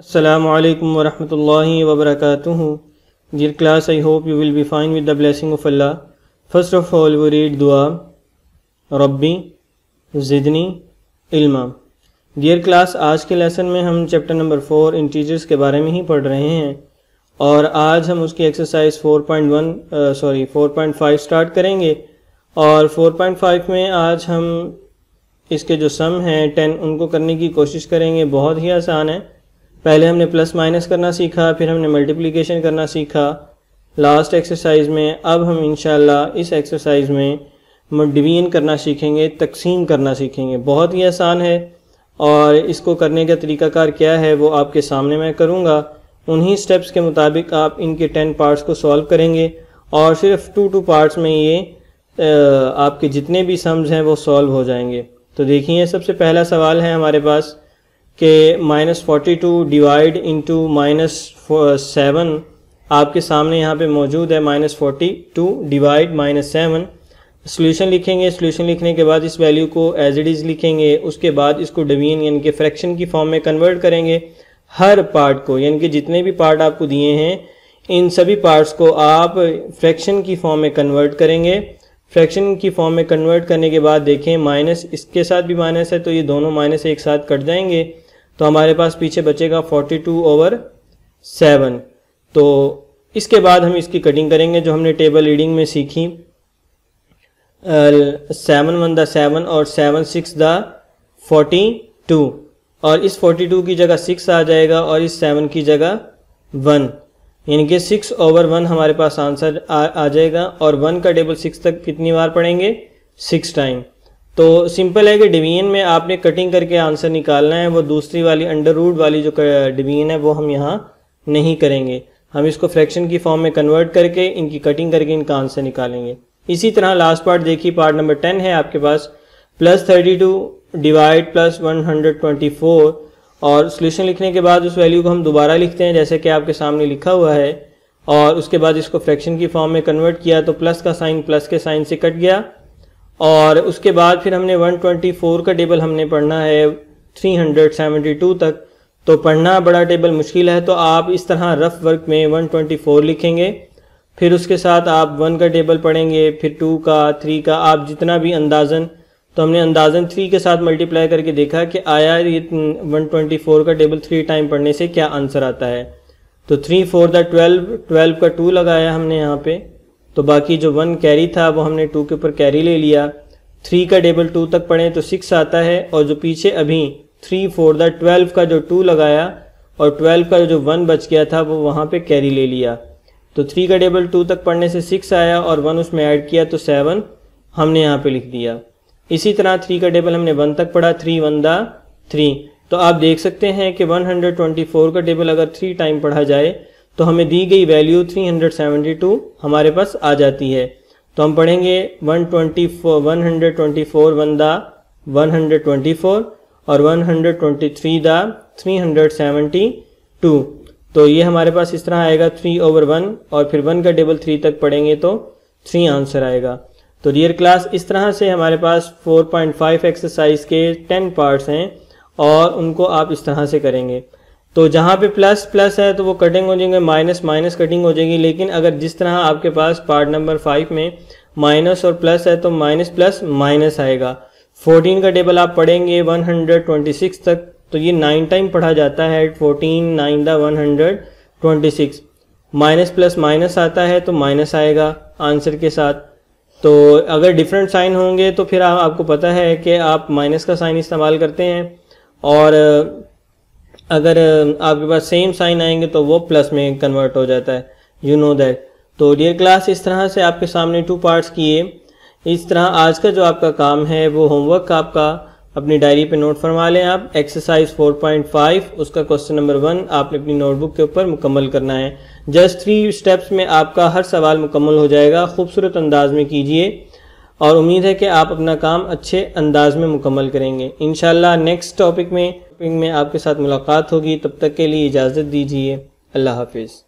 असलकम वरम् वर्क dear class I hope you will be fine with the blessing of Allah first of all वो read दुआ रब्बी जिदनी इल्मा डियर क्लास आज के लेसन में हम चैप्टर नंबर फोर इंटीजर्स के बारे में ही पढ़ रहे हैं और आज हम उसकी exercise four point one sorry four point five start करेंगे और फोर पॉइंट फाइव में आज हम इसके जो सम हैं टेन उनको करने की कोशिश करेंगे बहुत ही आसान है पहले हमने प्लस माइनस करना सीखा फिर हमने मल्टीप्लिकेशन करना सीखा लास्ट एक्सरसाइज में अब हम इन इस एक्सरसाइज में डिवीजन करना सीखेंगे तकसीम करना सीखेंगे बहुत ही आसान है और इसको करने का तरीकाकार क्या है वो आपके सामने मैं करूँगा उन्हीं स्टेप्स के मुताबिक आप इनके टेन पार्ट्स को सॉल्व करेंगे और सिर्फ टू टू पार्ट्स में ये आपके जितने भी सम्स हैं वो सॉल्व हो जाएंगे तो देखिए सबसे पहला सवाल है हमारे पास के minus forty two divide into minus seven आपके सामने यहाँ पे मौजूद है minus forty two divide minus seven solution लिखेंगे सोल्यूशन लिखने के बाद इस वैल्यू को एज इट इज़ लिखेंगे उसके बाद इसको डिवीजन यानी कि फ्रैक्शन की फॉर्म में कन्वर्ट करेंगे हर पार्ट को यानी कि जितने भी पार्ट आपको दिए हैं इन सभी पार्ट्स को आप फ्रैक्शन की फॉर्म में कन्वर्ट करेंगे फ्रैक्शन की फॉर्म में कन्वर्ट करने के बाद देखें माइनस इसके साथ भी माइनस है तो ये दोनों माइनस एक साथ कट जाएंगे तो हमारे पास पीछे बचेगा फोर्टी टू ओवर सेवन तो इसके बाद हम इसकी कटिंग करेंगे जो हमने टेबल रीडिंग में सीखी सेवन वन द सेवन और सेवन सिक्स द फोर्टी टू और इस फोर्टी टू की जगह सिक्स आ जाएगा और इस सेवन की जगह वन यानी कि सिक्स ओवर वन हमारे पास आंसर आ, आ जाएगा और वन का टेबल सिक्स तक कितनी बार पढ़ेंगे सिक्स टाइम तो सिंपल है कि डिवीजन में आपने कटिंग करके आंसर निकालना है वो दूसरी वाली अंडर रूट वाली जो डिवीजन है वो हम यहाँ नहीं करेंगे हम इसको फ्रैक्शन की फॉर्म में कन्वर्ट करके इनकी कटिंग करके इनका आंसर निकालेंगे इसी तरह लास्ट पार्ट देखिए पार्ट नंबर टेन है आपके पास plus thirty two divide plus one hundred twenty four और सोल्यूशन लिखने के बाद उस वैल्यू को हम दोबारा लिखते हैं जैसे कि आपके सामने लिखा हुआ है और उसके बाद इसको फ्रैक्शन की फॉर्म में कन्वर्ट किया तो प्लस का साइन प्लस के साइन से कट गया और उसके बाद फिर हमने 124 का टेबल हमने पढ़ना है 372 तक तो पढ़ना बड़ा टेबल मुश्किल है तो आप इस तरह रफ़ वर्क में 124 लिखेंगे फिर उसके साथ आप वन का टेबल पढ़ेंगे फिर टू का थ्री का आप जितना भी अंदाजन तो हमने अंदाजन थ्री के साथ मल्टीप्लाई करके देखा कि आया ये 124 का टेबल थ्री टाइम पढ़ने से क्या आंसर आता है तो थ्री फोर द ट्वेल्व ट्वेल्व का टू लगाया हमने यहाँ पे तो बाकी जो वन कैरी था वो हमने टू के ऊपर कैरी ले लिया थ्री का टेबल टू तक पढ़े तो सिक्स आता है और जो पीछे अभी थ्री फोर द ट्वेल्व का जो टू लगाया और ट्वेल्व का जो वन बच गया था वो वहाँ पे कैरी ले लिया तो थ्री का टेबल टू तक पढ़ने से सिक्स आया और वन उसमें ऐड किया तो सेवन हमने यहाँ पे लिख दिया इसी तरह थ्री का टेबल हमने वन तक पढ़ा थ्री वन दा थ्री तो आप देख सकते हैं कि फोर का टेबल अगर थ्री टाइम पढ़ा जाए तो हमें दी गई वैल्यू 372 हमारे पास आ जाती है तो हम पढ़ेंगे 124 124 वन दा 124 और 123 दा 372 तो ये हमारे पास इस तरह आएगा थ्री ओवर वन और फिर वन का टेबल थ्री तक पढ़ेंगे तो थ्री आंसर आएगा तो रियर क्लास इस तरह से हमारे पास 4.5 एक्सरसाइज के 10 पार्ट्स हैं और उनको आप इस तरह से करेंगे तो जहाँ पे प्लस प्लस है तो वो कटिंग हो जाएंगे माइनस माइनस कटिंग हो जाएगी लेकिन अगर जिस तरह आपके पास पार्ट नंबर फाइव में माइनस और प्लस है तो माइनस प्लस माइनस आएगा फोर्टीन का टेबल आप पढ़ेंगे वन हंड्रेड ट्वेंटी सिक्स तक तो ये नाइन टाइम पढ़ा जाता है फोर्टीन नाइन द one hundred twenty six minus plus minus आता है तो माइनस आएगा आंसर के साथ तो अगर डिफरेंट साइन होंगे तो फिर आपको पता है कि आप माइनस का साइन इस्तेमाल करते हैं और अगर आपके पास सेम साइन आएंगे तो वो प्लस में कन्वर्ट हो जाता है यू नो दैट तो डियर क्लास इस तरह से आपके सामने टू पार्ट्स किए इस तरह आज का जो आपका काम है वो होमवर्क आपका अपनी डायरी पे नोट फरमा लें आप एक्सरसाइज 4.5 उसका क्वेश्चन नंबर वन आपने अपनी नोटबुक के ऊपर मुकम्मल करना है जस्ट थ्री स्टेप्स में आपका हर सवाल मुकम्मल हो जाएगा खूबसूरत अंदाज में कीजिए और उम्मीद है कि आप अपना काम अच्छे अंदाज में मुकम्मल करेंगे इन नेक्स्ट टॉपिक में में आपके साथ मुलाकात होगी तब तक के लिए इजाज़त दीजिए अल्लाह हाफिज़